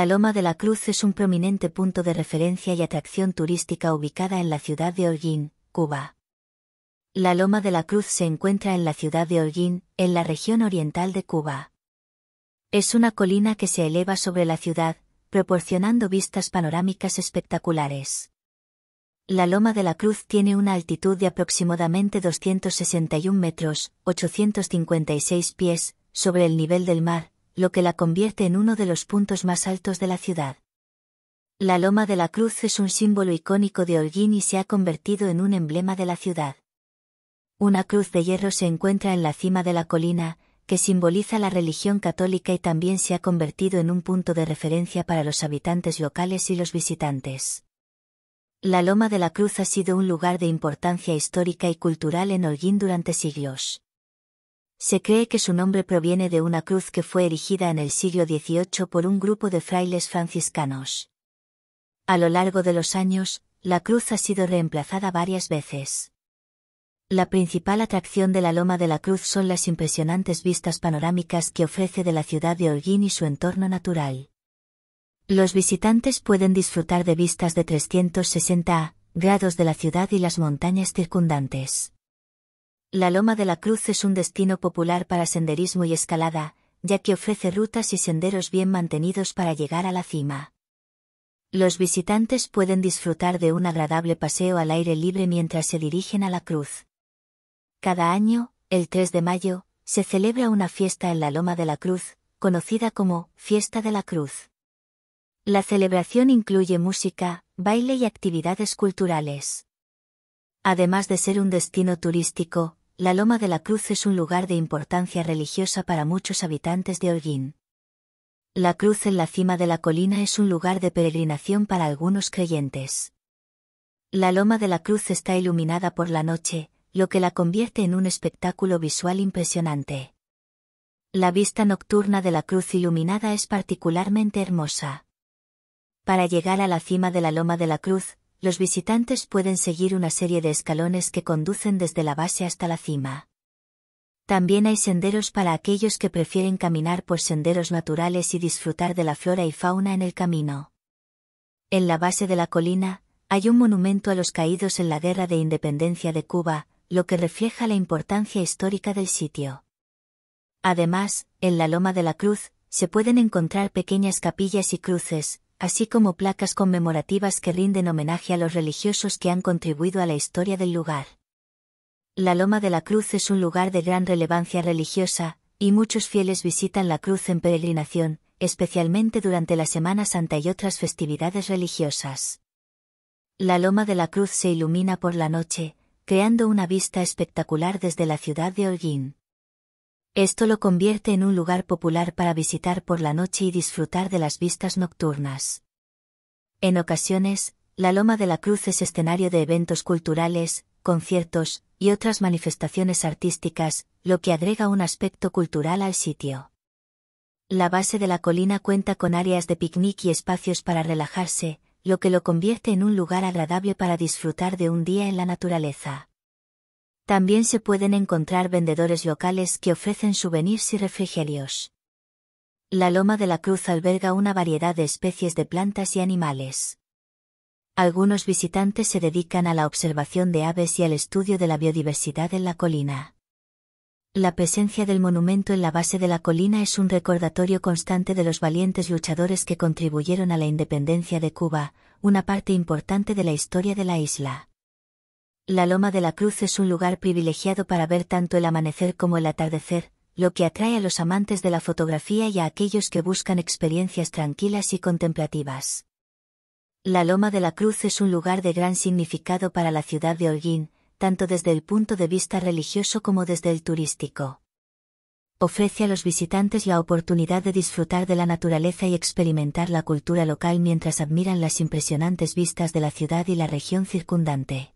La Loma de la Cruz es un prominente punto de referencia y atracción turística ubicada en la ciudad de Holguín, Cuba. La Loma de la Cruz se encuentra en la ciudad de Holguín, en la región oriental de Cuba. Es una colina que se eleva sobre la ciudad, proporcionando vistas panorámicas espectaculares. La Loma de la Cruz tiene una altitud de aproximadamente 261 metros, 856 pies, sobre el nivel del mar, lo que la convierte en uno de los puntos más altos de la ciudad. La Loma de la Cruz es un símbolo icónico de Holguín y se ha convertido en un emblema de la ciudad. Una cruz de hierro se encuentra en la cima de la colina, que simboliza la religión católica y también se ha convertido en un punto de referencia para los habitantes locales y los visitantes. La Loma de la Cruz ha sido un lugar de importancia histórica y cultural en Holguín durante siglos. Se cree que su nombre proviene de una cruz que fue erigida en el siglo XVIII por un grupo de frailes franciscanos. A lo largo de los años, la cruz ha sido reemplazada varias veces. La principal atracción de la Loma de la Cruz son las impresionantes vistas panorámicas que ofrece de la ciudad de Holguín y su entorno natural. Los visitantes pueden disfrutar de vistas de 360 grados de la ciudad y las montañas circundantes. La Loma de la Cruz es un destino popular para senderismo y escalada, ya que ofrece rutas y senderos bien mantenidos para llegar a la cima. Los visitantes pueden disfrutar de un agradable paseo al aire libre mientras se dirigen a la cruz. Cada año, el 3 de mayo, se celebra una fiesta en la Loma de la Cruz, conocida como Fiesta de la Cruz. La celebración incluye música, baile y actividades culturales. Además de ser un destino turístico, la Loma de la Cruz es un lugar de importancia religiosa para muchos habitantes de Holguín. La cruz en la cima de la colina es un lugar de peregrinación para algunos creyentes. La Loma de la Cruz está iluminada por la noche, lo que la convierte en un espectáculo visual impresionante. La vista nocturna de la cruz iluminada es particularmente hermosa. Para llegar a la cima de la Loma de la Cruz, los visitantes pueden seguir una serie de escalones que conducen desde la base hasta la cima. También hay senderos para aquellos que prefieren caminar por senderos naturales y disfrutar de la flora y fauna en el camino. En la base de la colina, hay un monumento a los caídos en la Guerra de Independencia de Cuba, lo que refleja la importancia histórica del sitio. Además, en la Loma de la Cruz, se pueden encontrar pequeñas capillas y cruces, así como placas conmemorativas que rinden homenaje a los religiosos que han contribuido a la historia del lugar. La Loma de la Cruz es un lugar de gran relevancia religiosa, y muchos fieles visitan la cruz en peregrinación, especialmente durante la Semana Santa y otras festividades religiosas. La Loma de la Cruz se ilumina por la noche, creando una vista espectacular desde la ciudad de Holguín. Esto lo convierte en un lugar popular para visitar por la noche y disfrutar de las vistas nocturnas. En ocasiones, la Loma de la Cruz es escenario de eventos culturales, conciertos y otras manifestaciones artísticas, lo que agrega un aspecto cultural al sitio. La base de la colina cuenta con áreas de picnic y espacios para relajarse, lo que lo convierte en un lugar agradable para disfrutar de un día en la naturaleza. También se pueden encontrar vendedores locales que ofrecen souvenirs y refrigerios. La Loma de la Cruz alberga una variedad de especies de plantas y animales. Algunos visitantes se dedican a la observación de aves y al estudio de la biodiversidad en la colina. La presencia del monumento en la base de la colina es un recordatorio constante de los valientes luchadores que contribuyeron a la independencia de Cuba, una parte importante de la historia de la isla. La Loma de la Cruz es un lugar privilegiado para ver tanto el amanecer como el atardecer, lo que atrae a los amantes de la fotografía y a aquellos que buscan experiencias tranquilas y contemplativas. La Loma de la Cruz es un lugar de gran significado para la ciudad de Holguín, tanto desde el punto de vista religioso como desde el turístico. Ofrece a los visitantes la oportunidad de disfrutar de la naturaleza y experimentar la cultura local mientras admiran las impresionantes vistas de la ciudad y la región circundante.